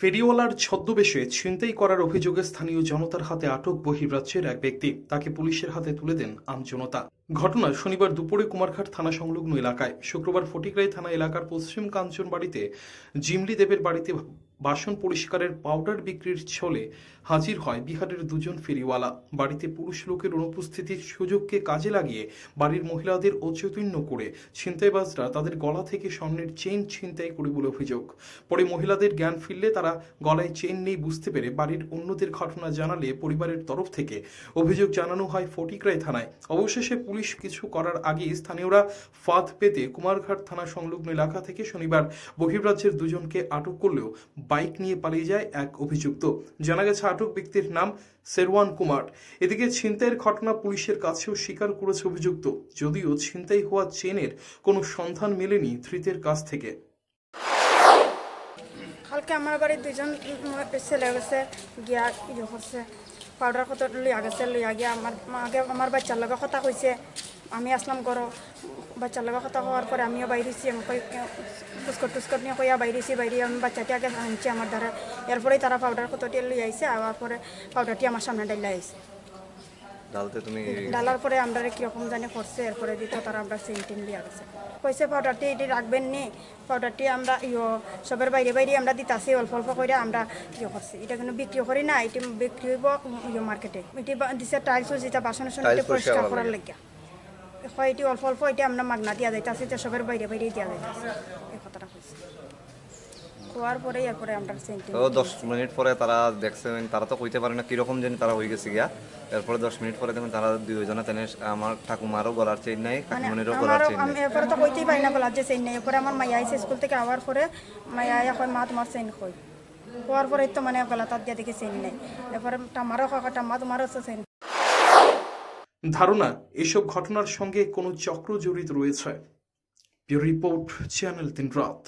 ফেরিওয়ালার ছদ্মবেশে ছিনতাই করার অভিযোগে স্থানীয় জনতার হাতে আটক বহিরাজ্যের এক ব্যক্তি তাকে পুলিশের হাতে তুলে দেন আমজনতা ঘটনা শনিবার দুপুরে কুমারঘাট থানা সংলগ্ন এলাকায় শুক্রবার ফটিকরাই থানা এলাকার পশ্চিম কাঞ্চন বাড়িতে জিমলি দেবের বাড়িতে বাসন পরিষ্কারের পাউডার বিক্রির ছলে হাজির হয় বিহারের দুজন ফেরিওয়ালা বাড়িতে পুরুষ লোকের অনুপস্থিতির সুযোগকে কাজে লাগিয়ে বাড়ির মহিলাদের অচৈতন্য করে ছিনতাইবাজরা তাদের গলা থেকে স্বর্ণের চেন ছিনতাই করে বলে অভিযোগ পরে মহিলাদের জ্ঞান ফিরলে তারা গলায় চেন নেই বুঝতে পেরে বাড়ির অন্যদের ঘটনা জানালে পরিবারের তরফ থেকে অভিযোগ জানানো হয় ফটিকরাই থানায় অবশেষে পুলিশ কিছু করার আগে স্থানীয়রা ফাঁদ পেতে কুমারঘাট থানা সংলগ্ন এলাকা থেকে শনিবার বহিরাজ্যের দুজনকে আটক করলেও বাইক নিয়ে পালিয়ে যায় এক অভিযুক্ত জানা গেছে আটক ব্যক্তির নাম শেরওয়ান কুমার এদিকে ছিনতাইয়ের ঘটনা পুলিশের কাছেও স্বীকার করেছে অভিযুক্ত যদিও ছিনতাই হওয়া চেনের কোনো সন্ধান মেলেনি ধৃতের কাছ থেকে কালকে আমার বাড়ির দুজন ছেলে গেছে গিয়া ইয়ে করছে পাউডার কত লইয়া গেছে লইয়া গিয়া আমার আগে আমার বাচ্চার লগে কথা কইছে আমি আসলাম গরো বাচ্চার লগা কথা হওয়ার পরে আমিও বাইরেছি আমি টুস্কর টুস্কর নিয়ে কইয়া বাইরেছি বাইরে আমি বাচ্চাটি আগে আনছি আমার দ্বারা এরপরেই তারা পাউডার কতটি লিয়ে আইসে আবার পরে পাউডারটি আমার সামনে ডাইলে আইসে ডালার পরে আমরা কীরকম জানি করছে এরপরে দিত তারা আমরা সেন্টিন দিয়ে গেছে কইসে পাউডারটি এটি রাখবেন নি পাউডারটি আমরা ইয়ো সবের বাইরে বাইরে আমরা দিতাছি অল্প অল্প করে আমরা ইয়ে করছি এটা কিন্তু বিক্রি করি না এটি বিক্রি হইব ইয়ো মার্কেটে এটি দিছে টাইলসও যেটা বাসন পরিষ্কার করার লাগিয়া হয়টি অল্প অল্প এটা আমরা মাগনা দিয়া যাইতাছি তো সবের বাইরে বাইরে দিয়া যাইতাছি এই কথাটা কইছি খোয়ার পরে এরপরে মিনিট পরে তারা দেখছেন তারা তো কইতে পারে না কীরকম জানি তারা হয়ে গেছে গিয়া এরপরে মিনিট পরে দেখুন তারা দুইজনে তেনে আমার ঠাকুমারও গলার মানে গলার চেইন নাই এরপরে কইতেই পারি না গলার যে চেইন নাই এরপরে আমার মায়া আইসে স্কুল থেকে আওয়ার পরে মায়া আয়া কয় মা তোমার চেইন কই হওয়ার পরে তো মানে গলা তার দিয়ে দেখি চেইন নাই এরপরে টামারও কাকা টামা তোমারও চেইন ধারণা এসব ঘটনার সঙ্গে কোনো চক্র জড়িত রয়েছে রিপোর্ট চ্যানেল তিন রাত